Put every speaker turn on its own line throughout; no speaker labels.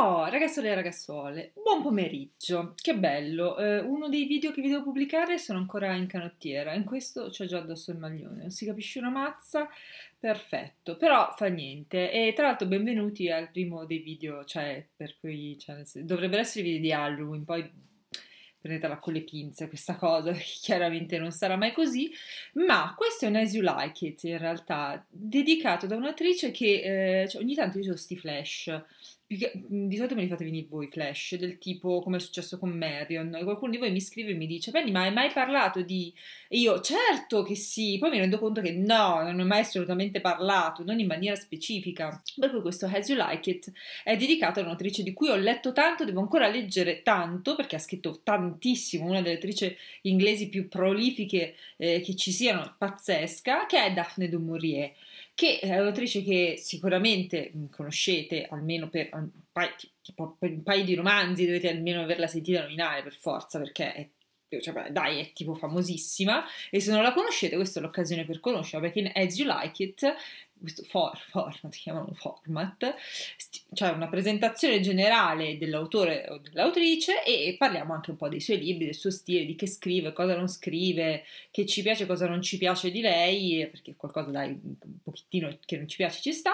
Oh, ragazzole e ragazzuole, buon pomeriggio, che bello! Eh, uno dei video che vi devo pubblicare sono ancora in canottiera, in questo c'è già addosso il maglione, non si capisce una mazza, perfetto, però fa niente. E tra l'altro benvenuti al primo dei video, cioè per cui cioè, dovrebbero essere video di Halloween, poi prendetela con le pinze questa cosa, chiaramente non sarà mai così, ma questo è un As You Like It in realtà, dedicato da un'attrice che eh, cioè, ogni tanto io uso sti flash Mhmm, di solito me li fate venire voi flash del tipo come è successo con Marion e qualcuno di voi mi scrive e mi dice Penny ma hai mai parlato di e io certo che sì poi mi rendo conto che no non ho mai assolutamente parlato non in maniera specifica per cui questo As You Like It è dedicato a un'autrice di cui ho letto tanto devo ancora leggere tanto perché ha scritto tantissimo una delle autrici inglesi più prolifiche eh, che ci siano pazzesca che è Daphne du Maurier che è un'autrice che sicuramente mm, conoscete almeno per un, paio, tipo, per un paio di romanzi, dovete almeno averla sentita nominare per forza perché è cioè, dai, è tipo famosissima e se non la conoscete questa è l'occasione per conoscerla perché in As You Like It questo for, format, chiamano format, cioè una presentazione generale dell'autore o dell'autrice e parliamo anche un po' dei suoi libri, del suo stile, di che scrive, cosa non scrive, che ci piace, cosa non ci piace di lei, perché qualcosa dai un pochettino che non ci piace ci sta,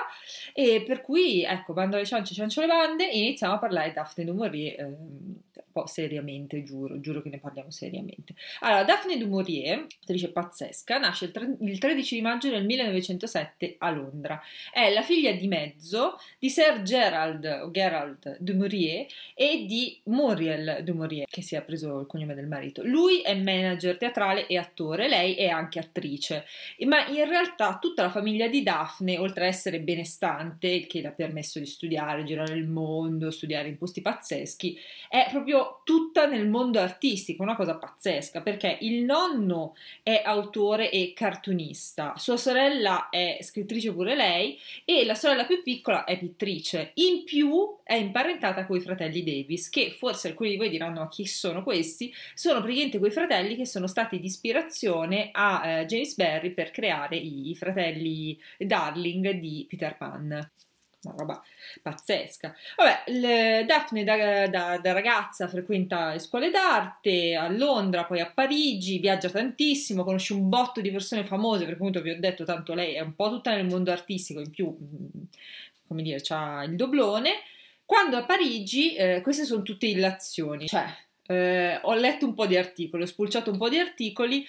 e per cui ecco, bando alle ciance, ciancio le bande, iniziamo a parlare di Daphne du Maurier. Ehm, po' seriamente, giuro, giuro che ne parliamo seriamente. Allora, Daphne du Maurier, attrice pazzesca, nasce il, tre, il 13 di maggio del 1907 a Londra. È la figlia di mezzo di Sir Gerald, Gerald du Maurier e di Muriel du Maurier, che si è preso il cognome del marito. Lui è manager teatrale e attore, lei è anche attrice, ma in realtà tutta la famiglia di Daphne, oltre ad essere benestante, che le ha permesso di studiare, girare il mondo, studiare in posti pazzeschi, è proprio tutta nel mondo artistico, una cosa pazzesca, perché il nonno è autore e cartunista, sua sorella è scrittrice pure lei e la sorella più piccola è pittrice. In più è imparentata con i fratelli Davis, che forse alcuni di voi diranno ma chi sono questi? Sono praticamente quei fratelli che sono stati di ispirazione a eh, James Barry per creare i fratelli Darling di Peter Pan una roba pazzesca. Vabbè, Daphne da, da, da, ragazza frequenta le scuole d'arte a Londra, poi a Parigi, viaggia tantissimo, conosce un botto di persone famose, per appunto vi ho detto tanto lei è un po' tutta nel mondo artistico, in più, come dire, ha il doblone. Quando a Parigi, eh, queste sono tutte illazioni, cioè eh, ho letto un po' di articoli, ho spulciato un po' di articoli,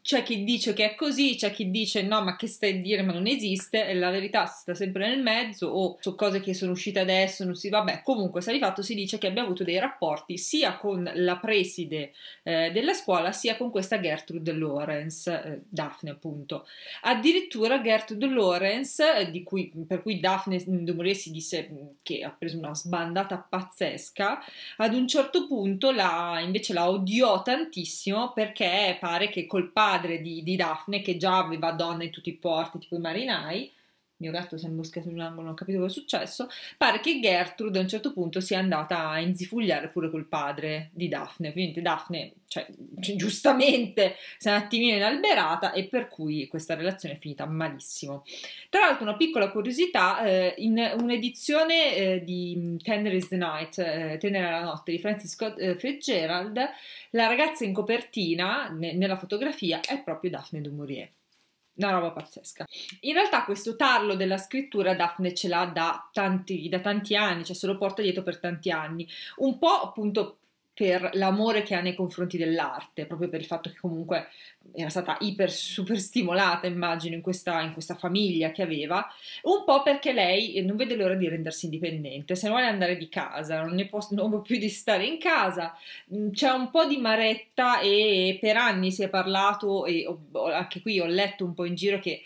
c'è chi dice che è così, c'è chi dice no, ma che stai a dire, ma non esiste, e la verità sta sempre nel mezzo, o su cose che sono uscite adesso, non si, vabbè, comunque sa di fatto si dice che abbia avuto dei rapporti sia con la preside eh, della scuola, sia con questa Gertrude Lawrence, eh, Daphne appunto. Addirittura Gertrude Lawrence, eh, cui, per cui Daphne Dumouriez si disse mm, che ha preso una sbandata pazzesca, ad un certo punto la, invece la odiò tantissimo perché pare che col padre di, di Daphne, che già aveva donne in tutti i porti, tipo i marinai, mio gatto si è imboscato in un angolo, non ho capito cosa è successo, pare che Gertrude a un certo punto sia andata a inzifugliare pure col padre di Daphne, Quindi Daphne, cioè, giustamente, si è un attimino inalberata e per cui questa relazione è finita malissimo. Tra l'altro una piccola curiosità, eh, in un'edizione eh, di Tender is the Night, eh, Tenera la notte, di Francis Scott eh, Fitzgerald, la ragazza in copertina, ne nella fotografia, è proprio Daphne du Maurier una roba pazzesca. In realtà questo tarlo della scrittura Daphne ce l'ha da tanti, da tanti anni, cioè se lo porta dietro per tanti anni, un po' appunto per l'amore che ha nei confronti dell'arte, proprio per il fatto che comunque era stata iper super stimolata, immagino, in questa, in questa famiglia che aveva, un po' perché lei non vede l'ora di rendersi indipendente, se no vuole andare di casa, non ne può, non può più di stare in casa, mm, c'è un po' di maretta e per anni si è parlato, e ho, anche qui ho letto un po' in giro che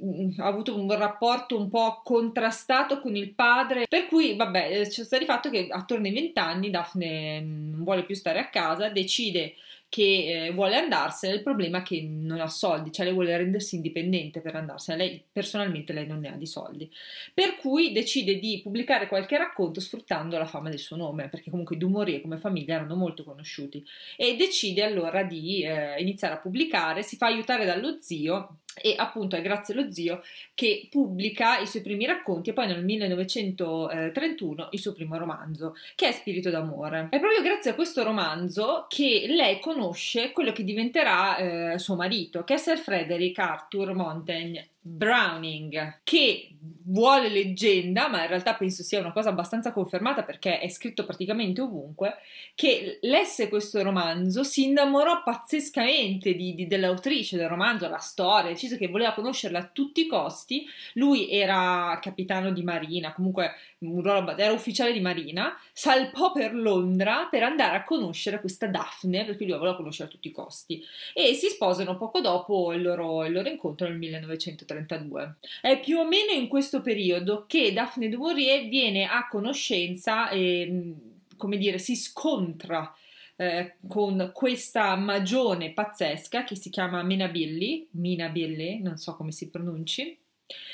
Mm, ha avuto un rapporto un po' contrastato con il padre, per cui vabbè eh, c'è stato il fatto che attorno ai vent'anni Daphne mm, non vuole più stare a casa, decide che eh, vuole andarsene, il problema è che non ha soldi, cioè lei vuole rendersi indipendente per andarsene, lei personalmente lei non ne ha di soldi, per cui decide di pubblicare qualche racconto sfruttando la fama del suo nome, perché comunque i Dumouriez come famiglia erano molto conosciuti e decide allora di eh, iniziare a pubblicare, si fa aiutare dallo zio e appunto è grazie allo zio che pubblica i suoi primi racconti e poi nel 1931 il suo primo romanzo che è Spirito d'amore. È proprio grazie a questo romanzo che lei conosce quello che diventerà eh, suo marito che è Sir Frederick Arthur Montaigne Browning, che vuole leggenda, ma in realtà penso sia una cosa abbastanza confermata perché è scritto praticamente ovunque, che lesse questo romanzo, si innamorò pazzescamente di, di, dell'autrice del romanzo, la storia, deciso che voleva conoscerla a tutti i costi. Lui era capitano di marina, comunque era ufficiale di marina, salpò per Londra per andare a conoscere questa Daphne, perché lui la voleva conoscere a tutti i costi. E si sposano poco dopo il loro, il loro incontro nel 1930. 1932. È più o meno in questo periodo che Daphne du Maurier viene a conoscenza e, ehm, come dire, si scontra eh, con questa magione pazzesca che si chiama Menabilli, Minabille, non so come si pronunci,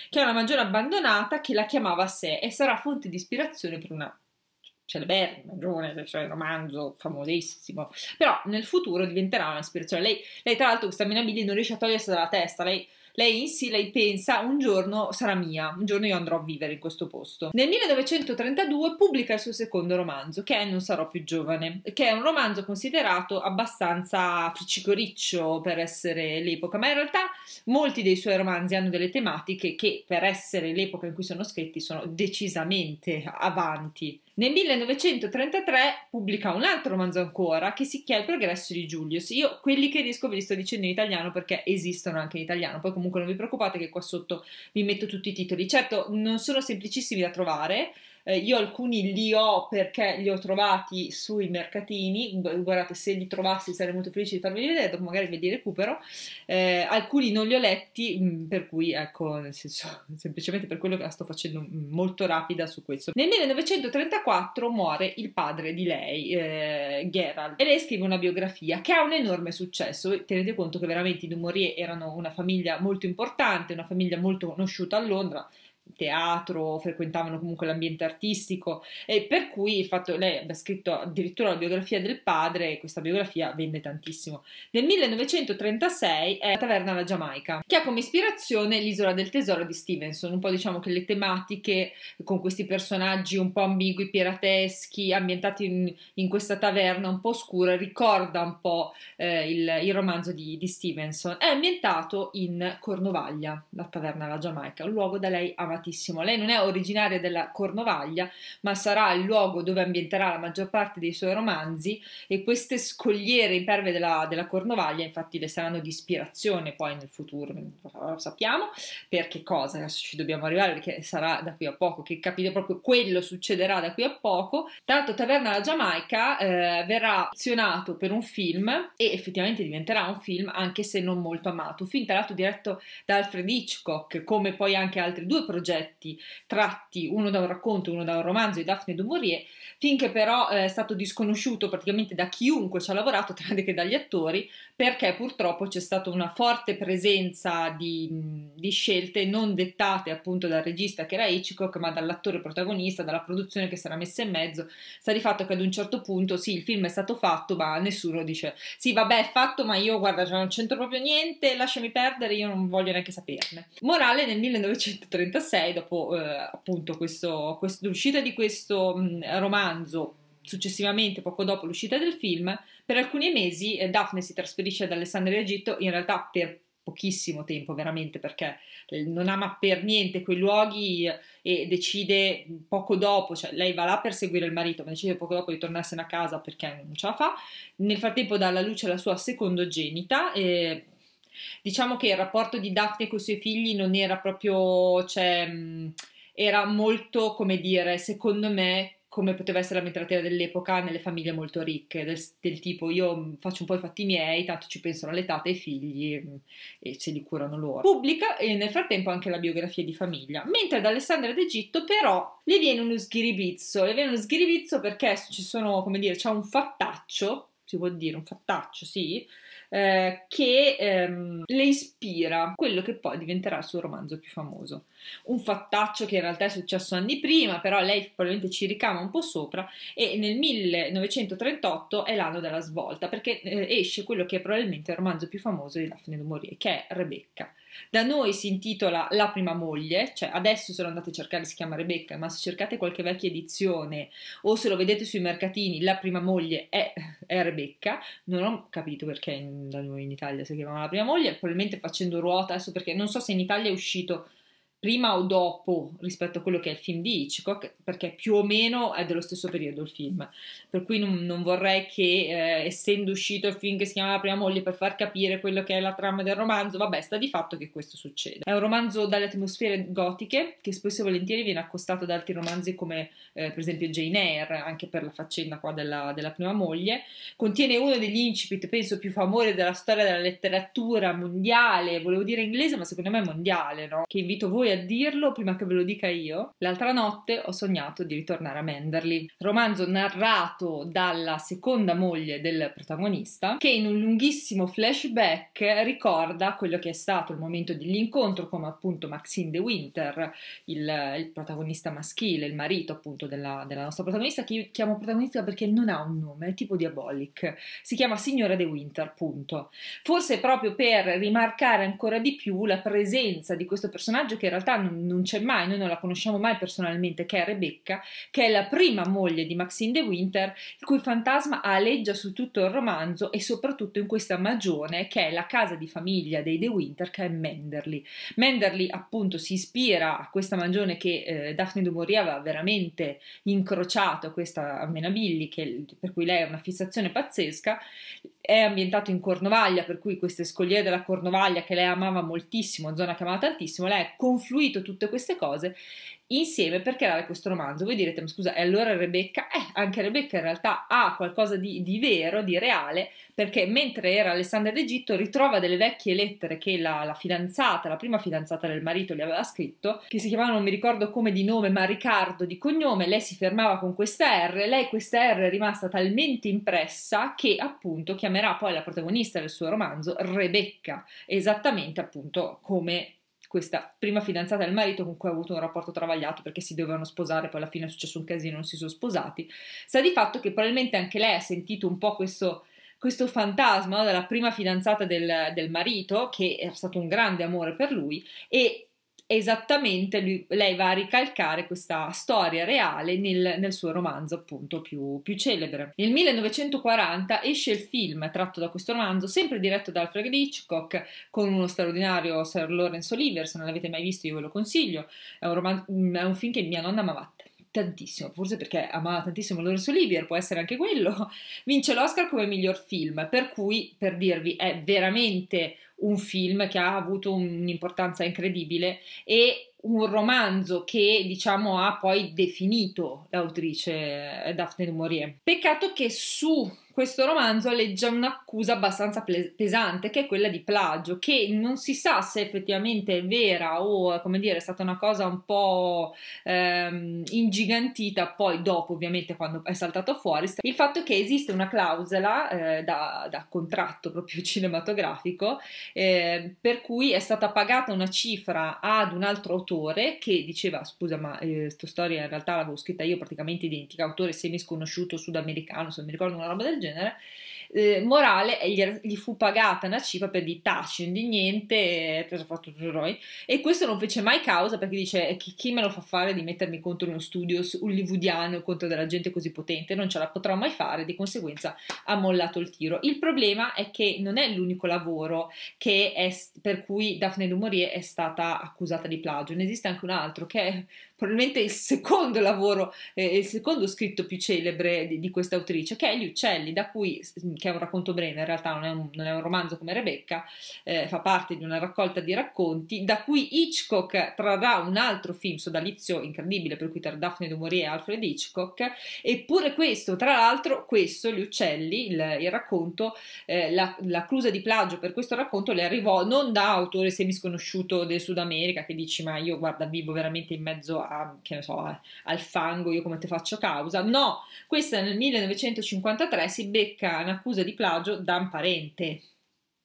che è una magione abbandonata che la chiamava a sé e sarà fonte di ispirazione per una celebre magione, cioè un romanzo famosissimo, però nel futuro diventerà un'ispirazione. Lei, lei tra l'altro questa Minabili non riesce a togliersi dalla testa, lei lei in sé lei pensa un giorno sarà mia, un giorno io andrò a vivere in questo posto. Nel 1932 pubblica il suo secondo romanzo, che è Non sarò più giovane, che è un romanzo considerato abbastanza friccicoriccio per essere l'epoca, ma in realtà molti dei suoi romanzi hanno delle tematiche che per essere l'epoca in cui sono scritti sono decisamente avanti nel 1933 pubblica un altro romanzo ancora che si chiama Il progresso di Julius. Io quelli che riesco ve li sto dicendo in italiano perché esistono anche in italiano, poi comunque non vi preoccupate che qua sotto vi metto tutti i titoli. Certo, non sono semplicissimi da trovare, eh, io alcuni li ho perché li ho trovati sui mercatini. Guardate, se li trovassi sarei molto felice di farveli vedere, dopo magari ve li recupero. Eh, alcuni non li ho letti, mm, per cui ecco, nel senso, semplicemente per quello che la sto facendo mm, molto rapida su questo. Nel 1934 muore il padre di lei, eh, Gerald, e lei scrive una biografia che ha un enorme successo. Tenete conto che veramente i Dumouriez erano una famiglia molto importante, una famiglia molto conosciuta a Londra teatro, frequentavano comunque l'ambiente artistico e per cui il fatto lei abbia scritto addirittura la biografia del padre e questa biografia vende tantissimo. Nel 1936 è Taverna alla Giamaica, che ha come ispirazione l'isola del tesoro di Stevenson, un po' diciamo che le tematiche con questi personaggi un po' ambigui, pirateschi, ambientati in, in questa taverna un po' oscura, ricorda un po' eh, il, il, romanzo di, di Stevenson. È ambientato in Cornovaglia, la Taverna alla Giamaica, un luogo da lei amato amatissimo. Lei non è originaria della Cornovaglia, ma sarà il luogo dove ambienterà la maggior parte dei suoi romanzi e queste scogliere imperve della, della Cornovaglia infatti le saranno di ispirazione poi nel futuro, lo sappiamo, per che cosa adesso ci dobbiamo arrivare perché sarà da qui a poco, che capite proprio quello succederà da qui a poco. Tra l'altro Taverna alla Giamaica eh, verrà azionato per un film e effettivamente diventerà un film anche se non molto amato, un film tra l'altro diretto da Alfred Hitchcock come poi anche altri due progetti progetti tratti uno da un racconto, uno da un romanzo di Daphne du Maurier, finché però eh, è stato disconosciuto praticamente da chiunque ci ha lavorato, tranne che dagli attori, perché purtroppo c'è stata una forte presenza di, di scelte non dettate appunto dal regista che era Hitchcock, ma dall'attore protagonista, dalla produzione che si era messa in mezzo. Sta di fatto che ad un certo punto sì, il film è stato fatto, ma nessuno dice sì, vabbè, è fatto, ma io guarda, non c'entro proprio niente, lasciami perdere, io non voglio neanche saperne. Morale nel 1936 1986, dopo eh, appunto questo, questo, l'uscita di questo mh, romanzo, successivamente, poco dopo l'uscita del film, per alcuni mesi eh, Daphne si trasferisce ad Alessandria Egitto, in realtà per pochissimo tempo veramente perché eh, non ama per niente quei luoghi eh, e decide poco dopo, cioè lei va là per seguire il marito ma decide poco dopo di tornarsene a casa perché non ce la fa, nel frattempo dà alla luce la sua secondogenita e eh, Diciamo che il rapporto di Daphne con i suoi figli non era proprio, cioè, mm, era molto, come dire, secondo me, come poteva essere la mentalità dell'epoca nelle famiglie molto ricche, del, del, tipo io mm, faccio un po' i fatti miei, tanto ci pensano le tate e i figli mm, e se li curano loro. Pubblica e nel frattempo anche la biografia di famiglia, mentre ad Alessandra d'Egitto però le viene uno sghiribizzo, le viene uno sghiribizzo perché ci sono, come dire, c'è un fattaccio, si può dire un fattaccio, sì, eh, che ehm, le ispira quello che poi diventerà il suo romanzo più famoso. Un fattaccio che in realtà è successo anni prima, però lei probabilmente ci ricama un po' sopra e nel 1938 è l'anno della svolta perché eh, esce quello che è probabilmente il romanzo più famoso di Daphne du Maurier, che è Rebecca. Da noi si intitola La prima moglie, cioè adesso se lo andate a cercare si chiama Rebecca, ma se cercate qualche vecchia edizione o se lo vedete sui mercatini, La prima moglie è, è Rebecca. Non ho capito perché in, da noi in Italia si chiamava La prima moglie, probabilmente facendo ruota adesso perché non so se in Italia è uscito prima o dopo rispetto a quello che è il film di Hitchcock, perché più o meno è dello stesso periodo il film. Per cui non, non vorrei che, eh, essendo uscito il film che si chiama La prima moglie, per far capire quello che è la trama del romanzo, vabbè, sta di fatto che questo succede. È un romanzo dalle atmosfere gotiche, che spesso e volentieri viene accostato ad altri romanzi come, eh, per esempio, Jane Eyre, anche per la faccenda qua della, della prima moglie. Contiene uno degli incipit, penso, più famosi della storia della letteratura mondiale, volevo dire inglese, ma secondo me mondiale, no? Che invito voi a a dirlo prima che ve lo dica io, l'altra notte ho sognato di ritornare a Menderley, romanzo narrato dalla seconda moglie del protagonista, che in un lunghissimo flashback ricorda quello che è stato il momento dell'incontro come appunto Maxine De Winter, il, il protagonista maschile, il marito appunto della, della, nostra protagonista, che io chiamo protagonista perché non ha un nome, è tipo diabolic, si chiama Signora De Winter, punto. Forse proprio per rimarcare ancora di più la presenza di questo personaggio che era realtà non, non c'è mai, noi non la conosciamo mai personalmente, che è Rebecca, che è la prima moglie di Maxine de Winter, il cui fantasma aleggia su tutto il romanzo e soprattutto in questa magione che è la casa di famiglia dei de Winter, che è Menderly. Menderly, appunto si ispira a questa magione che eh, Daphne du Maurier aveva veramente incrociato, questa Menabilli, che, per cui lei è una fissazione pazzesca, è ambientato in Cornovaglia, per cui queste scogliere della Cornovaglia che lei amava moltissimo, zona che amava tantissimo, lei ha confluito tutte queste cose insieme per creare questo romanzo. Voi direte, ma scusa, e allora Rebecca? Eh, anche Rebecca in realtà ha qualcosa di, di vero, di reale, perché mentre era Alessandra d'Egitto ritrova delle vecchie lettere che la, la fidanzata, la prima fidanzata del marito, le aveva scritto, che si chiamavano, non mi ricordo come di nome, ma Riccardo di cognome, lei si fermava con questa R, lei questa R è rimasta talmente impressa che appunto chiamerà poi la protagonista del suo romanzo Rebecca, esattamente appunto come questa prima fidanzata del marito con cui ha avuto un rapporto travagliato perché si dovevano sposare, poi alla fine è successo un casino, non si sono sposati. Sa di fatto che probabilmente anche lei ha sentito un po' questo, questo fantasma no, della prima fidanzata del, del marito, che era stato un grande amore per lui, e esattamente lui, lei va a ricalcare questa storia reale nel, nel suo romanzo appunto più, più, celebre. Nel 1940 esce il film tratto da questo romanzo, sempre diretto da Alfred Hitchcock, con uno straordinario Sir Lawrence Oliver, se non l'avete mai visto io ve lo consiglio, è un, romanzo, mm, è un film che mia nonna amava tantissimo, forse perché amava tantissimo Lawrence Olivier, può essere anche quello, vince l'Oscar come miglior film, per cui per dirvi è veramente un film che ha avuto un'importanza incredibile e un romanzo che diciamo ha poi definito l'autrice eh, Daphne du Maurier. Peccato che su questo romanzo alleggia un'accusa abbastanza pesante che è quella di plagio, che non si sa se effettivamente è vera o come dire è stata una cosa un po' ehm, ingigantita poi dopo ovviamente quando è saltato fuori. Il fatto che esiste una clausola eh, da, da, contratto proprio cinematografico eh, per cui è stata pagata una cifra ad un altro autore che diceva scusa ma questa eh, storia in realtà l'avevo scritta io praticamente identica, autore semi sconosciuto sudamericano se mi ricordo una roba del genere eh, morale e gli, gli, fu pagata una cifra per di taci, di niente, cosa eh, fatto tutto noi. E questo non fece mai causa perché dice chi, chi me lo fa fare di mettermi contro uno studio hollywoodiano contro della gente così potente, non ce la potrò mai fare, di conseguenza ha mollato il tiro. Il problema è che non è l'unico lavoro è, per cui Daphne du è stata accusata di plagio, ne esiste anche un altro che è probabilmente il secondo lavoro, eh, il secondo scritto più celebre di, di questa autrice, che è Gli uccelli, da cui, mm, che è un racconto breve, in realtà non è un, non è un romanzo come Rebecca, eh, fa parte di una raccolta di racconti, da cui Hitchcock trarrà un altro film sodalizio incredibile, per cui tra Daphne du Maurier e Alfred Hitchcock, eppure questo, tra l'altro, questo, Gli uccelli, il, il racconto, eh, la, l'accusa di plagio per questo racconto le arrivò non da autore semisconosciuto del Sud America, che dici ma io guarda vivo veramente in mezzo a, che ne so, al fango, io come te faccio causa. No, questa nel 1953 si becca un'accusa di plagio da un parente.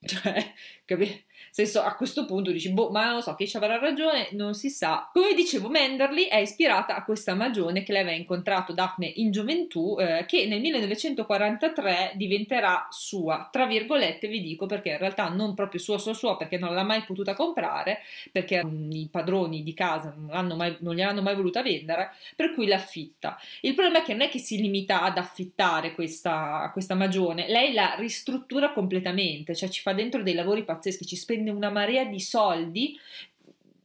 Cioè, capito? senso, a questo punto dici, boh, ma non lo so, chi ci avrà ragione, non si sa. Come dicevo, Menderly è ispirata a questa magione che lei aveva incontrato Daphne in gioventù, eh, che nel 1943 diventerà sua, tra virgolette vi dico, perché in realtà non proprio sua, sua, sua, perché non l'ha mai potuta comprare, perché mh, mm, i padroni di casa non, mai, non gliel'hanno mai voluta vendere, per cui l'affitta. Il problema è che non è che si limita ad affittare questa, questa magione, lei la ristruttura completamente, cioè ci fa dentro dei lavori pazzeschi, ci spiega spende una marea di soldi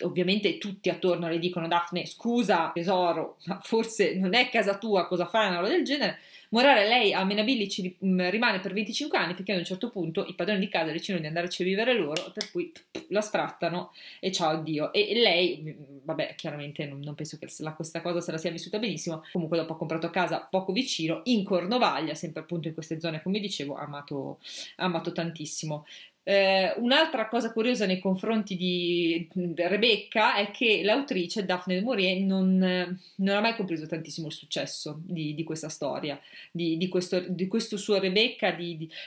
ovviamente tutti attorno le dicono Daphne scusa tesoro ma forse non è casa tua cosa fai? una roba del genere Morale lei a Menabilli ci mm, rimane per 25 anni perché ad un certo punto i padroni di casa decidono di andarci a vivere loro per cui la sfrattano e ciao Dio. e lei mm, vabbè chiaramente non, non penso che la, questa cosa se la sia vissuta benissimo comunque dopo ha comprato casa poco vicino in Cornovaglia sempre appunto in queste zone come dicevo ha amato, amato tantissimo eh, un'altra cosa curiosa nei confronti di Rebecca è che l'autrice Daphne de Maurier non, non, ha mai compreso tantissimo il successo di, di questa storia, di, di, questo, di, questo, suo Rebecca,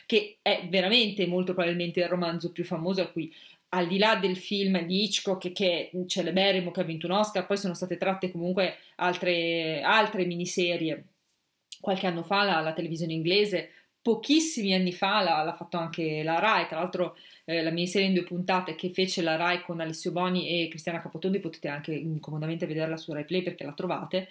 che è veramente molto probabilmente il romanzo più famoso a cui al di là del film di Hitchcock che è celeberrimo, che ha vinto un Oscar, poi sono state tratte comunque altre, altre miniserie. Qualche anno fa la, la televisione inglese pochissimi anni fa, l'ha, l'ha fatto anche la RAI, tra l'altro eh, la miniserie in due puntate che fece la RAI con Alessio Boni e Cristiana Capotondi, potete anche comodamente vederla su RaiPlay perché la trovate,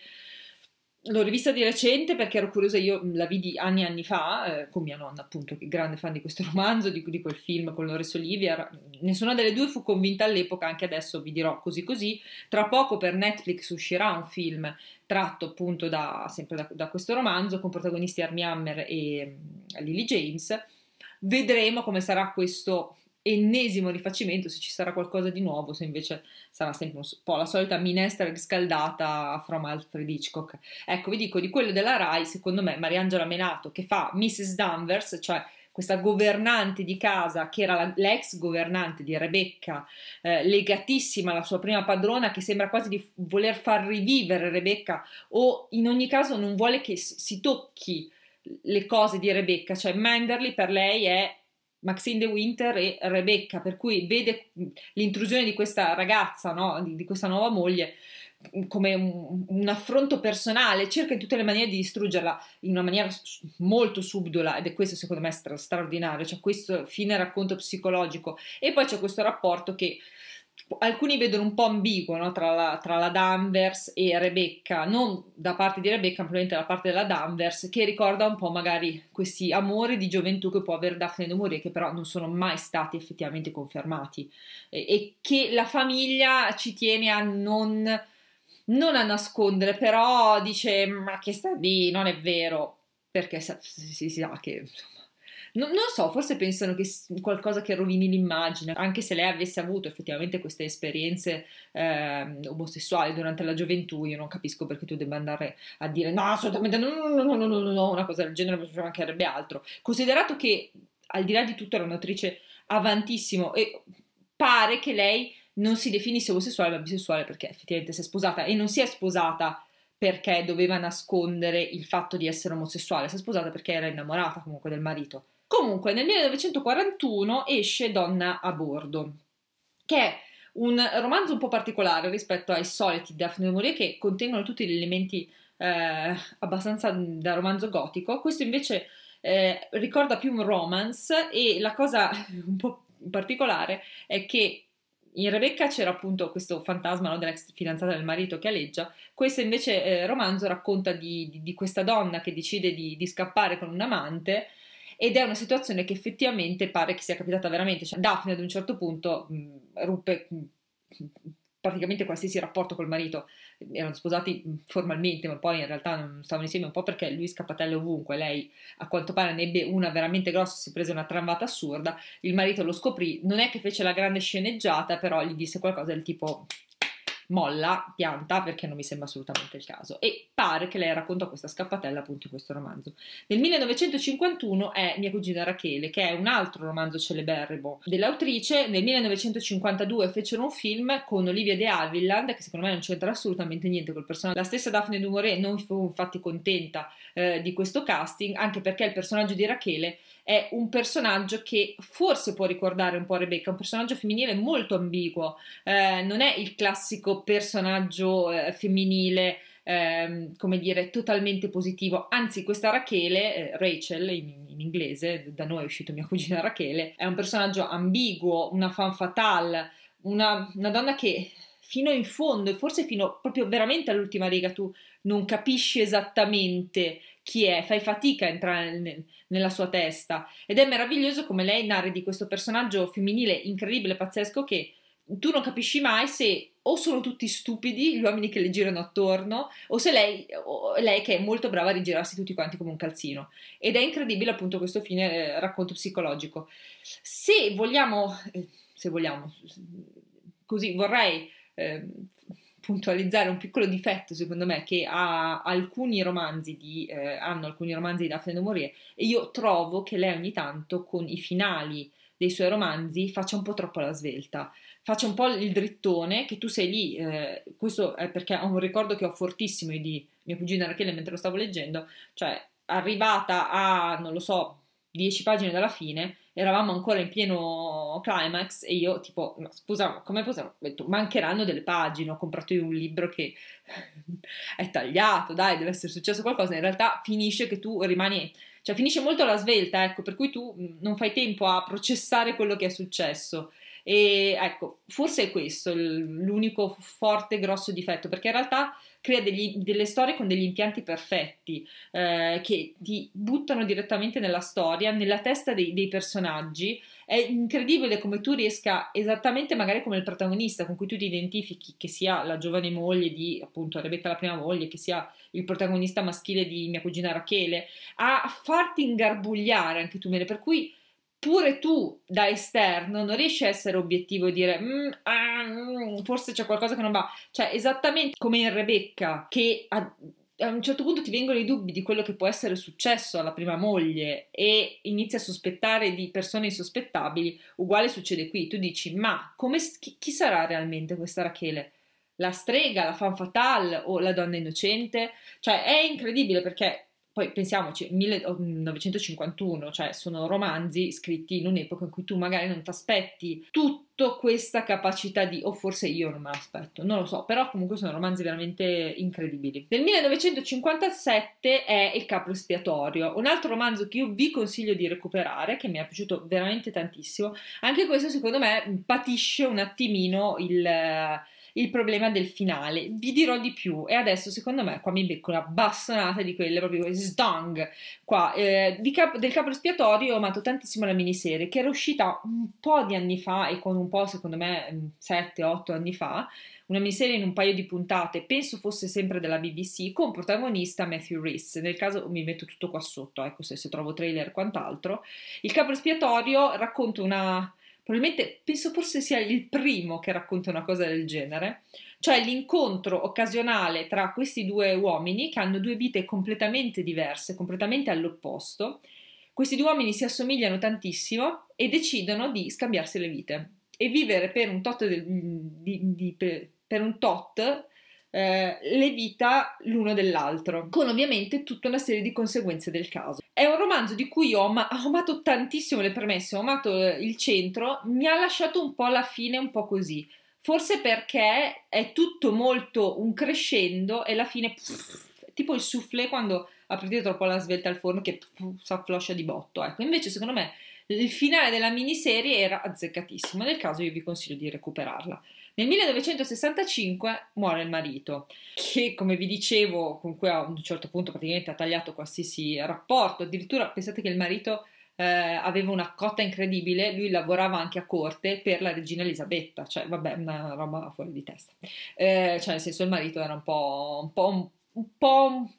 l'ho rivista di recente perché ero curiosa, io la vidi anni e anni fa eh, con mia nonna appunto, che grande fan di questo romanzo, di, di quel film con Loris Olivier, nessuna delle due fu convinta all'epoca, anche adesso vi dirò così così, tra poco per Netflix uscirà un film tratto appunto da, sempre da, da questo romanzo con protagonisti Armie Hammer e mm, Lily James, vedremo come sarà questo ennesimo rifacimento se ci sarà qualcosa di nuovo, se invece sarà sempre un po' la solita minestra riscaldata from Alfred Hitchcock. Ecco, vi dico di quello della Rai, secondo me Mariangela Menato che fa Mrs. Danvers, cioè questa governante di casa che era la, l'ex governante di Rebecca, eh, legatissima alla sua prima padrona che sembra quasi di voler far rivivere Rebecca o in ogni caso non vuole che si tocchi le cose di Rebecca, cioè Manderly per lei è Maxine De Winter e Rebecca, per cui vede mm, l'intrusione di questa ragazza, no? di, di, questa nuova moglie, mm, come un, un, affronto personale, cerca in tutte le maniere di distruggerla in una maniera molto subdola ed è questo secondo me stra straordinario, cioè questo fine racconto psicologico e poi c'è questo rapporto che alcuni vedono un po' ambiguo no? tra, la, tra, la, Danvers e Rebecca, non da parte di Rebecca, ma probabilmente da parte della Danvers, che ricorda un po' magari questi amori di gioventù che può avere Daphne e Maurier, che però non sono mai stati effettivamente confermati, e, e che la famiglia ci tiene a non, non a nascondere, però dice, ma che sta lì, non è vero, perché si, si, sa che insomma, non, non so, forse pensano che qualcosa che rovini l'immagine, anche se lei avesse avuto effettivamente queste esperienze eh, omosessuali durante la gioventù, io non capisco perché tu debba andare a dire no, assolutamente no, no, no, no, no, no una cosa del genere, mi mancherebbe altro. Considerato che al di là di tutto era un'attrice avantissimo e pare che lei non si definisse omosessuale ma bisessuale perché effettivamente si è sposata e non si è sposata perché doveva nascondere il fatto di essere omosessuale, si è sposata perché era innamorata comunque del marito. Comunque, nel 1941 esce Donna a bordo, che è un romanzo un po' particolare rispetto ai soliti Daphne Mourier che contengono tutti gli elementi eh, abbastanza da romanzo gotico. Questo invece eh, ricorda più un romance e la cosa un po' particolare è che in Rebecca c'era appunto questo fantasma no, dell'ex fidanzata del marito che alleggia. questo invece eh, romanzo racconta di, di, di, questa donna che decide di, di scappare con un amante ed è una situazione che effettivamente pare che sia capitata veramente. Cioè, Daphne ad un certo punto mh, ruppe mh, praticamente qualsiasi rapporto col marito, erano sposati formalmente, ma poi in realtà non stavano insieme un po' perché lui scappatella ovunque, lei a quanto pare ne ebbe una veramente grossa, si prese una tramvata assurda, il marito lo scoprì, non è che fece la grande sceneggiata, però gli disse qualcosa del tipo molla, pianta, perché non mi sembra assolutamente il caso. E pare che lei racconta questa scappatella appunto in questo romanzo. Nel 1951 è Mia cugina Rachele, che è un altro romanzo celeberrimo dell'autrice. Nel 1952 fecero un film con Olivia de Havilland, che secondo me non c'entra assolutamente niente col personaggio. La stessa Daphne du Maurier non fu infatti contenta eh, di questo casting, anche perché il personaggio di Rachele è un personaggio che forse può ricordare un po' Rebecca, un personaggio femminile molto ambiguo, eh, non è il classico personaggio eh, femminile. Ehm, come dire, totalmente positivo. Anzi, questa Rachele, eh, Rachel in, in, inglese, da noi è uscita mia cugina Rachele, è un personaggio ambiguo, una fan fatale, una, una donna che fino in fondo e forse fino proprio veramente all'ultima riga tu non capisci esattamente chi è, fai fatica a entrare nel, nella sua testa. Ed è meraviglioso come lei narra di questo personaggio femminile incredibile, pazzesco, che tu non capisci mai se o sono tutti stupidi gli uomini che le girano attorno o se lei, o lei che è molto brava a rigirarsi tutti quanti come un calzino ed è incredibile appunto questo fine eh, racconto psicologico se vogliamo eh, se vogliamo così vorrei eh, puntualizzare un piccolo difetto, secondo me, che ha alcuni romanzi di, eh, hanno alcuni romanzi di Daphne du Maurier, e io trovo che lei ogni tanto con i finali dei suoi romanzi faccia un po' troppo la svelta, faccia un po' il drittone che tu sei lì, eh, questo è perché ho un ricordo che ho fortissimo di mio cugino Rachele mentre lo stavo leggendo, cioè arrivata a, non lo so, 10 pagine dalla fine, eravamo ancora in pieno climax e io tipo, ma scusa, come possiamo? Ho detto, mancheranno delle pagine, ho comprato io un libro che è tagliato, dai, deve essere successo qualcosa, in realtà finisce che tu rimani, cioè finisce molto alla svelta, ecco, per cui tu non fai tempo a processare quello che è successo. E ecco, forse è questo l'unico forte grosso difetto, perché in realtà crea degli, delle storie con degli impianti perfetti eh, che ti buttano direttamente nella storia, nella testa dei, dei personaggi. È incredibile come tu riesca esattamente magari come il protagonista con cui tu ti identifichi, che sia la giovane moglie di appunto Rebecca la prima moglie, che sia il protagonista maschile di mia cugina Rachele, a farti ingarbugliare anche tu, Mele, per cui pure tu da esterno non riesci a essere obiettivo e dire mm, ah, mm, forse c'è qualcosa che non va, cioè esattamente come in Rebecca che a, a un certo punto ti vengono i dubbi di quello che può essere successo alla prima moglie e inizi a sospettare di persone insospettabili, uguale succede qui, tu dici ma come, chi, chi sarà realmente questa Rachele? La strega, la fan fatale o la donna innocente? Cioè è incredibile perché poi pensiamoci, 1951, cioè sono romanzi scritti in un'epoca in cui tu magari non ti aspetti tutta questa capacità di, o forse io non me l'aspetto, non lo so, però comunque sono romanzi veramente incredibili. Nel 1957 è Il capo espiatorio, un altro romanzo che io vi consiglio di recuperare, che mi è piaciuto veramente tantissimo, anche questo secondo me patisce un attimino il il problema del finale. Vi dirò di più e adesso secondo me qua mi becco una bastonata di quelle proprio sdang qua. Eh, cap- del capo espiatorio ho amato tantissimo la miniserie che era uscita un po' di anni fa e con un po' secondo me 7-8 mm, anni fa una miniserie in un paio di puntate, penso fosse sempre della BBC, con protagonista Matthew Rhys. Nel caso mi metto tutto qua sotto, ecco se, se trovo trailer e quant'altro. Il capo espiatorio racconta una probabilmente penso forse sia il primo che racconta una cosa del genere, cioè l'incontro occasionale tra questi due uomini che hanno due vite completamente diverse, completamente all'opposto. Questi due uomini si assomigliano tantissimo e decidono di scambiarsi le vite e vivere per un tot, del, mm, di, di, per un tot eh, le vita l'uno dell'altro, con ovviamente tutta una serie di conseguenze del caso. È un romanzo di cui ho, ma- ho amato tantissimo le premesse, ho amato eh, il centro, mi ha lasciato un po' la fine, un po' così forse perché è tutto molto un crescendo e la fine pff, tipo il soufflé quando aprite troppo la svelta al forno che si affloscia di botto ecco invece secondo me il finale della miniserie era azzeccatissimo nel caso io vi consiglio di recuperarla nel 1965 muore il marito, che come vi dicevo, comunque a un certo punto praticamente ha tagliato qualsiasi rapporto, addirittura pensate che il marito eh, aveva una cotta incredibile, lui lavorava anche a corte per la regina Elisabetta, cioè vabbè, una roba fuori di testa. Eh, cioè nel senso il marito era un po', un po', un, un po'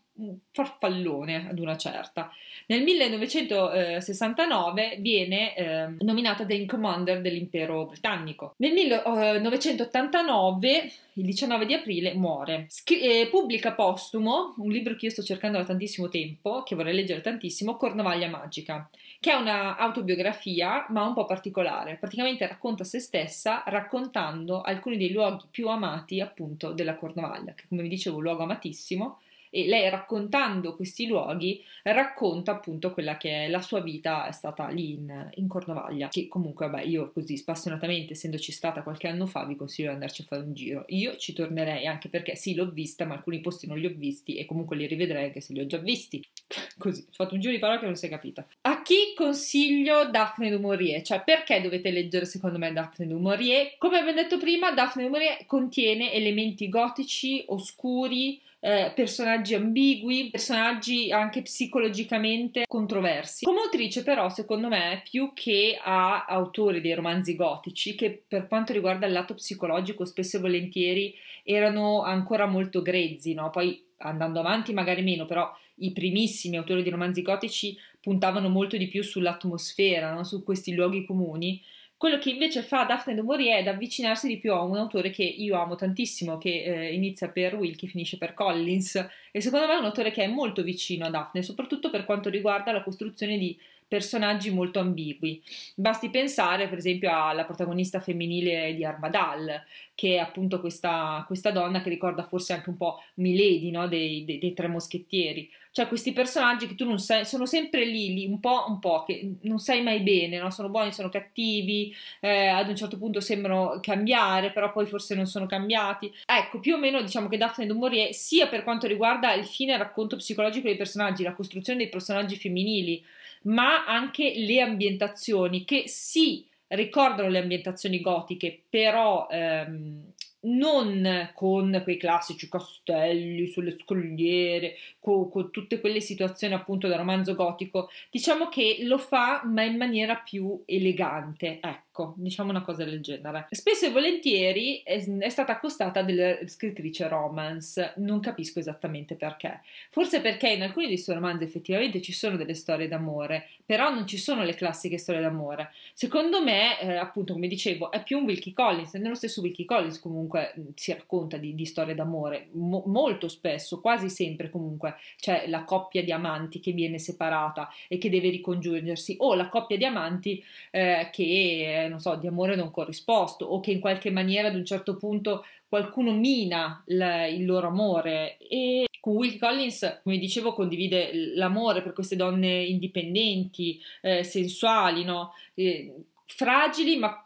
farfallone ad una certa. Nel 1969 viene eh, nominata Dame Commander dell'impero britannico. Nel 1989, il 19 di aprile, muore. Scri- eh, pubblica postumo un libro che io sto cercando da tantissimo tempo, che vorrei leggere tantissimo, Cornovaglia Magica, che è un'autobiografia ma un po' particolare. Praticamente racconta se stessa raccontando alcuni dei luoghi più amati appunto della Cornovaglia, che come vi dicevo è un luogo amatissimo e lei raccontando questi luoghi racconta appunto quella che è la sua vita è stata lì in, in Cornovaglia, che comunque vabbè io così spassionatamente essendoci stata qualche anno fa vi consiglio di andarci a fare un giro. Io ci tornerei anche perché sì l'ho vista ma alcuni posti non li ho visti e comunque li rivedrei anche se li ho già visti. Così, ho fatto un giro di parole che non si è capita. A chi consiglio Daphne du Maurier? Cioè perché dovete leggere secondo me Daphne du Maurier? Come abbiamo detto prima Daphne du Maurier contiene elementi gotici, oscuri, eh, personaggi ambigui, personaggi anche psicologicamente controversi. Come autrice però, secondo me, più che a autori dei romanzi gotici, che per quanto riguarda il lato psicologico spesso e volentieri erano ancora molto grezzi, no? Poi andando avanti magari meno, però i primissimi autori di romanzi gotici puntavano molto di più sull'atmosfera, no? su questi luoghi comuni. Quello che invece fa Daphne du Maurier è ad avvicinarsi di più a un autore che io amo tantissimo, che eh, inizia per Will, che finisce per Collins, e secondo me è un autore che è molto vicino a Daphne, soprattutto per quanto riguarda la costruzione di personaggi molto ambigui. Basti pensare, per esempio, alla protagonista femminile di Armadal, che è appunto questa, questa donna che ricorda forse anche un po' Milady no? dei, dei, dei, Tre Moschettieri. Cioè, questi personaggi che tu non sai, sono sempre lì, lì un po', un po', che non sai mai bene, no? sono buoni, sono cattivi, eh, ad un certo punto sembrano cambiare, però poi forse non sono cambiati. Ecco, più o meno diciamo che Daphne du Maurier, sia per quanto riguarda il fine racconto psicologico dei personaggi, la costruzione dei personaggi femminili, ma anche le ambientazioni che sì ricordano le ambientazioni gotiche, però ehm, non con quei classici castelli sulle scogliere, con, con, tutte quelle situazioni appunto da romanzo gotico, diciamo che lo fa ma in maniera più elegante, ecco. Ecco, diciamo una cosa del genere. Spesso e volentieri è, è stata accostata della scrittrice romance, non capisco esattamente perché. Forse perché in alcuni dei suoi romanzi effettivamente ci sono delle storie d'amore, però non ci sono le classiche storie d'amore. Secondo me, eh, appunto, come dicevo, è più un Wilkie Collins, nello stesso Wilkie Collins comunque mm, si racconta di, di storie d'amore, mo- molto spesso, quasi sempre comunque, c'è la coppia di amanti che viene separata e che deve ricongiungersi, o la coppia di amanti eh, che non so, di amore non corrisposto o che in qualche maniera ad un certo punto qualcuno mina l- il loro amore. E con Wilkie Collins, come dicevo, condivide l'amore per queste donne indipendenti, eh, sensuali, no? eh, fragili ma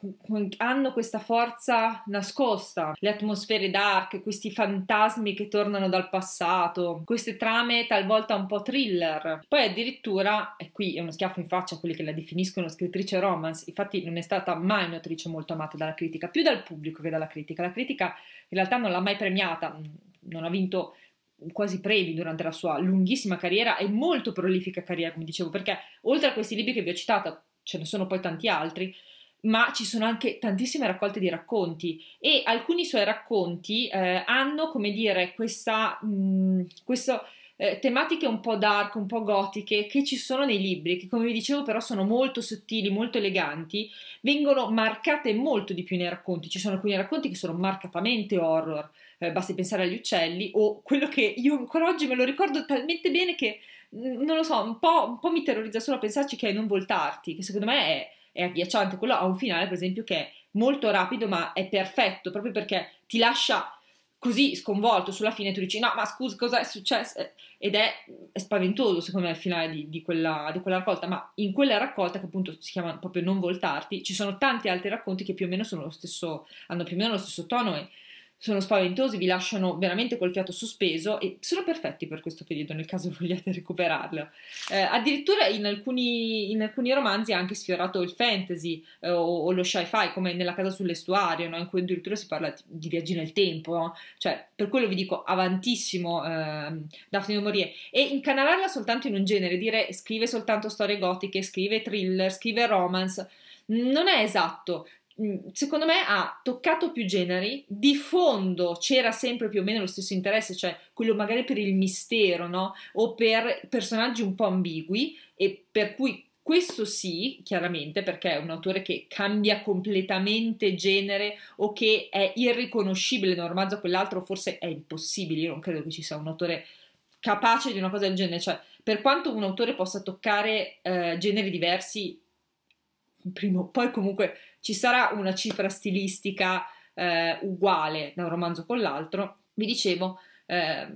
hanno questa forza nascosta, le atmosfere dark, questi fantasmi che tornano dal passato, queste trame talvolta un po' thriller. Poi addirittura, e qui è uno schiaffo in faccia a quelli che la definiscono scrittrice romance, infatti non è stata mai un'autrice molto amata dalla critica, più dal pubblico che dalla critica. La critica in realtà non l'ha mai premiata, non ha vinto quasi premi durante la sua lunghissima carriera e molto prolifica carriera, come dicevo, perché oltre a questi libri che vi ho citato, ce ne sono poi tanti altri, ma ci sono anche tantissime raccolte di racconti e alcuni suoi racconti eh, hanno, come dire, questa, mh, mm, questo, eh, tematiche un po' dark, un po' gotiche che ci sono nei libri, che come vi dicevo però sono molto sottili, molto eleganti, vengono marcate molto di più nei racconti. Ci sono alcuni racconti che sono marcatamente horror, eh, basti pensare agli uccelli, o quello che io ancora oggi me lo ricordo talmente bene che, non lo so, un po', un po mi terrorizza solo a pensarci che è non voltarti, che secondo me è, è agghiacciante, quello ha un finale per esempio che è molto rapido ma è perfetto, proprio perché ti lascia così sconvolto sulla fine tu dici no ma scusa cosa è successo eh, ed è, è spaventoso secondo me il finale di, di, quella, di, quella, raccolta ma in quella raccolta che appunto si chiama proprio Non voltarti ci sono tanti altri racconti che più o meno sono lo stesso hanno più o meno lo stesso tono e sono spaventosi, vi lasciano veramente col fiato sospeso e sono perfetti per questo periodo nel caso vogliate recuperarlo. Eh, addirittura in alcuni, in alcuni, romanzi ha anche sfiorato il fantasy eh, o, o, lo sci-fi, come nella casa sull'estuario, no? in cui addirittura si parla di viaggi nel tempo, no? cioè per quello vi dico avantissimo eh, Daphne du Maurier e incanalarla soltanto in un genere, dire scrive soltanto storie gotiche, scrive thriller, scrive romance non è esatto. Mm, secondo me ha toccato più generi, di fondo c'era sempre più o meno lo stesso interesse, cioè quello magari per il mistero, no? O per personaggi un po' ambigui e per cui questo sì, chiaramente, perché è un autore che cambia completamente genere o che è irriconoscibile da un romanzo a quell'altro, forse è impossibile, io non credo che ci sia un autore capace di una cosa del genere, cioè per quanto un autore possa toccare eh, generi diversi, prima o poi comunque ci sarà una cifra stilistica eh, uguale da un romanzo con l'altro, vi dicevo, eh,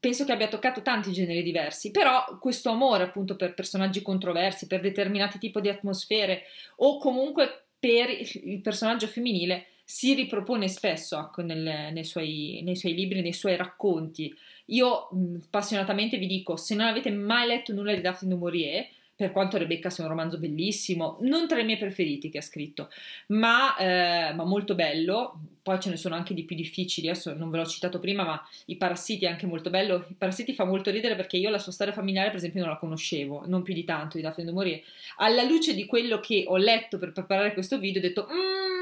penso che abbia toccato tanti generi diversi, però questo amore appunto per personaggi controversi, per determinati tipi di atmosfere o comunque per il personaggio femminile si ripropone spesso ecco, nel, nei, suoi, nei, suoi, libri, nei suoi racconti. Io mh, appassionatamente vi dico, se non avete mai letto nulla di Daphne du Maurier, per quanto Rebecca sia un romanzo bellissimo, non tra i miei preferiti che ha scritto, ma, eh, ma molto bello. Poi ce ne sono anche di più difficili, adesso non ve l'ho citato prima, ma I Parassiti è anche molto bello. I Parassiti fa molto ridere perché io la sua storia familiare, per esempio, non la conoscevo, non più di tanto, di Daphne du Maurier. Alla luce di quello che ho letto per preparare questo video, ho detto... Mm,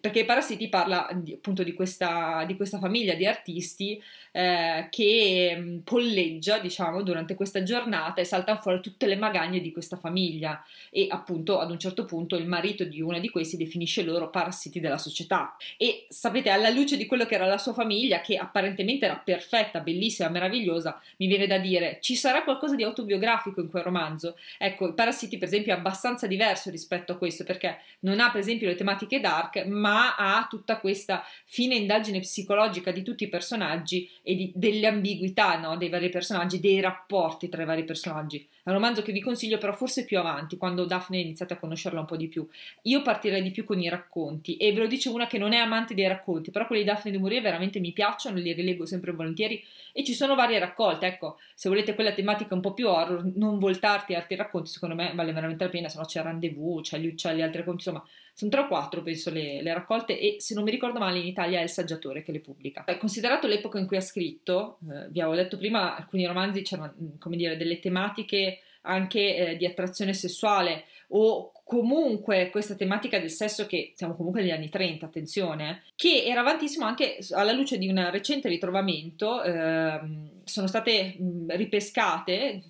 perché i Parassiti parla di, appunto di questa, di questa, famiglia di artisti eh, che mm, polleggia, diciamo, durante questa giornata e saltano fuori tutte le magagne di questa famiglia e appunto ad un certo punto il marito di una di questi definisce loro parassiti della società e sapete alla luce di quello che era la sua famiglia che apparentemente era perfetta, bellissima, meravigliosa, mi viene da dire ci sarà qualcosa di autobiografico in quel romanzo? Ecco, i parassiti per esempio è abbastanza diverso rispetto a questo perché non ha per esempio le tematiche d'arte Stark, ma ha tutta questa fine indagine psicologica di tutti i personaggi e di, delle ambiguità no? dei vari personaggi, dei rapporti tra i vari personaggi. È un romanzo che vi consiglio però forse più avanti, quando Daphne iniziate a conoscerla un po' di più. Io partirei di più con i racconti e ve lo dice una che non è amante dei racconti, però quelli di Daphne du Maurier veramente mi piacciono, li rilego sempre volentieri e ci sono varie raccolte, ecco, se volete quella tematica un po' più horror, non voltarti altri racconti, secondo me vale veramente la pena, se no c'è Rendezvous, c'è gli uccelli, altri racconti, insomma sono 3 o 4, penso, le, le, raccolte e se non mi ricordo male in Italia è il saggiatore che le pubblica. Eh, considerato l'epoca in cui ha scritto, eh, vi avevo detto prima, alcuni romanzi c'erano, mm, come dire, delle tematiche anche eh, di attrazione sessuale o comunque questa tematica del sesso che siamo comunque negli anni 30, attenzione, che era avantissimo anche alla luce di un recente ritrovamento, eh, sono state mh, mm, ripescate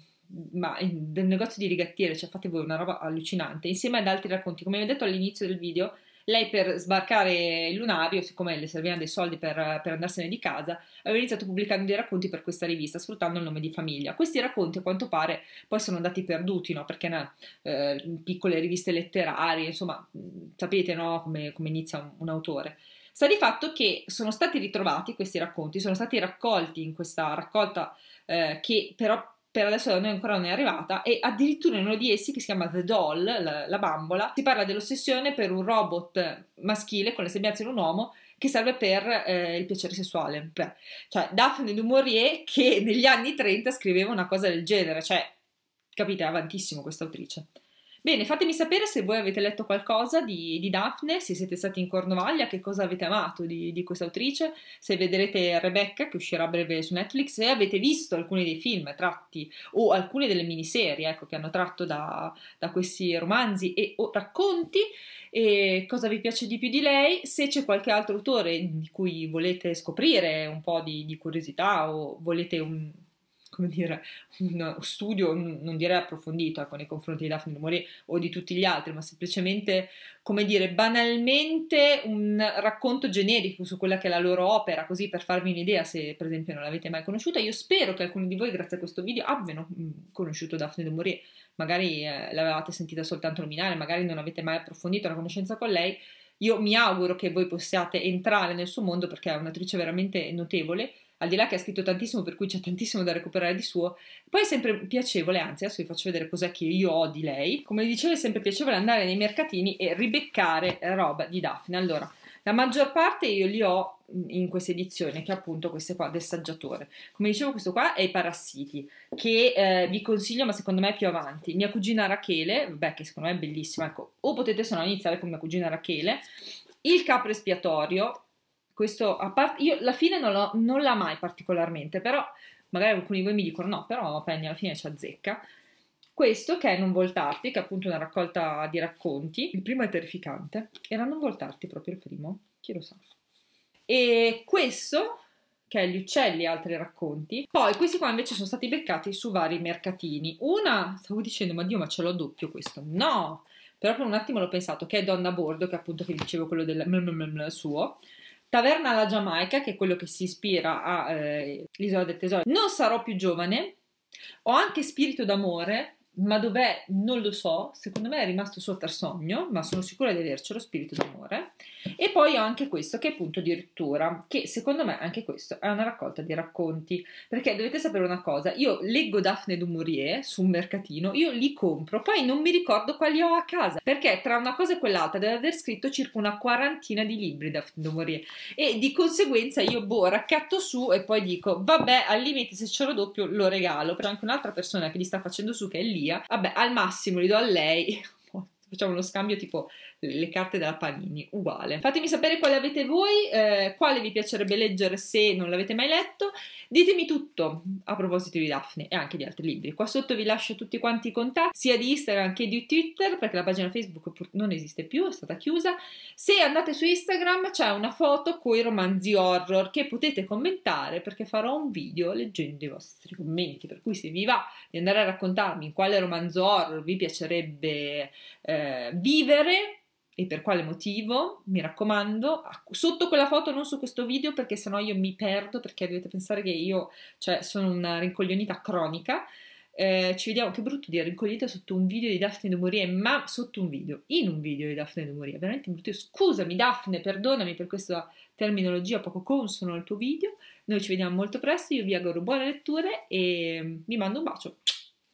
ma del negozio di rigattiere, cioè fate voi una roba allucinante, insieme ad altri racconti. Come vi ho detto all'inizio del video, lei per sbarcare il lunario, siccome le servivano dei soldi per, per, andarsene di casa, aveva iniziato pubblicando dei racconti per questa rivista, sfruttando il nome di famiglia. Questi racconti, a quanto pare, poi sono andati perduti, no? perché no, eh, piccole riviste letterarie, insomma, sapete no? come, come, inizia un, un autore. Sta di fatto che sono stati ritrovati questi racconti, sono stati raccolti in questa raccolta eh, che però per adesso da noi ancora non è arrivata, e addirittura in uno di essi, che si chiama The Doll, la, la bambola, si parla dell'ossessione per un robot maschile con le sembianze di un uomo che serve per eh, il piacere sessuale. Beh, cioè, Daphne du Maurier che negli anni 30 scriveva una cosa del genere, cioè, capite, è avantissimo questa autrice. Bene, fatemi sapere se voi avete letto qualcosa di, di Daphne, se siete stati in Cornovaglia, che cosa avete amato di, di questa autrice, se vedrete Rebecca che uscirà a breve su Netflix, se avete visto alcuni dei film tratti o alcune delle miniserie ecco, che hanno tratto da, da questi romanzi e racconti, e cosa vi piace di più di lei, se c'è qualche altro autore di cui volete scoprire un po' di, di curiosità o volete un come dire, un studio, non direi approfondito ecco, nei confronti di Daphne Mori o di tutti gli altri, ma semplicemente, come dire, banalmente un racconto generico su quella che è la loro opera, così per farvi un'idea se per esempio non l'avete mai conosciuta. Io spero che alcuni di voi grazie a questo video abbiano mm, conosciuto Daphne du Maurier, magari eh, l'avevate sentita soltanto nominare, magari non avete mai approfondito la conoscenza con lei. Io mi auguro che voi possiate entrare nel suo mondo perché è un'attrice veramente notevole al di là che ha scritto tantissimo, per cui c'è tantissimo da recuperare di suo, poi è sempre piacevole, anzi adesso vi faccio vedere cos'è che io ho di lei, come dicevo è sempre piacevole andare nei mercatini e ribeccare roba di Daphne, allora la maggior parte io li ho in questa edizione, che è appunto queste qua del saggiatore. Come dicevo, questo qua è i parassiti, che eh, vi consiglio, ma secondo me è più avanti. Mia cugina Rachele, beh, che secondo me è bellissima, ecco, o potete se no iniziare con mia cugina Rachele. Il capo espiatorio, questo a parte, io la fine non, l'ho, non l'ha mai particolarmente, però magari alcuni di voi mi dicono no, però Penny alla fine ci azzecca. Questo che è Non voltarti, che è appunto una raccolta di racconti, il primo è terrificante, era Non voltarti proprio il primo, chi lo sa. E questo che è Gli uccelli e altri racconti. Poi questi qua invece sono stati beccati su vari mercatini. Una, stavo dicendo, ma Dio, ma ce l'ho doppio questo. No! Però per un attimo l'ho pensato, che è Donna Bordo, che appunto che dicevo quello del suo, Taverna alla Giamaica, che è quello che si ispira all'Isola eh, del Tesoro. Non sarò più giovane, ho anche spirito d'amore, ma dov'è non lo so, secondo me è rimasto sotto al sogno, ma sono sicura di avercelo, spirito d'amore. E poi ho anche questo che è punto di rottura, che secondo me anche questo è una raccolta di racconti, perché dovete sapere una cosa, io leggo Daphne du Maurier su un mercatino, io li compro, poi non mi ricordo quali ho a casa, perché tra una cosa e quell'altra deve aver scritto circa una quarantina di libri Daphne du Maurier e di conseguenza io boh, raccatto su e poi dico, vabbè, al limite se ce l'ho doppio lo regalo, però anche un'altra persona che gli sta facendo su che è lì via, vabbè, al massimo li do a lei, facciamo uno scambio tipo le carte della Panini, uguale. Fatemi sapere quale avete voi, eh, quale vi piacerebbe leggere se non l'avete mai letto. Ditemi tutto a proposito di Daphne e anche di altri libri. Qua sotto vi lascio tutti quanti i contatti, sia di Instagram che di Twitter, perché la pagina Facebook non esiste più, è stata chiusa. Se andate su Instagram c'è una foto con i romanzi horror che potete commentare perché farò un video leggendo i vostri commenti, per cui se vi va di andare a raccontarmi quale romanzo horror vi piacerebbe eh, vivere, e per quale motivo, mi raccomando, sotto quella foto, non su questo video, perché sennò io mi perdo, perché dovete pensare che io cioè, sono una rincoglionita cronica. Eh, ci vediamo, che brutto dire rincoglionita sotto un video di Daphne de Maurier, ma sotto un video, in un video di Daphne de Maurier, veramente brutto. Scusami Daphne, perdonami per questa terminologia poco consono al tuo video. Noi ci vediamo molto presto, io vi auguro buone letture e mm, vi mando un bacio.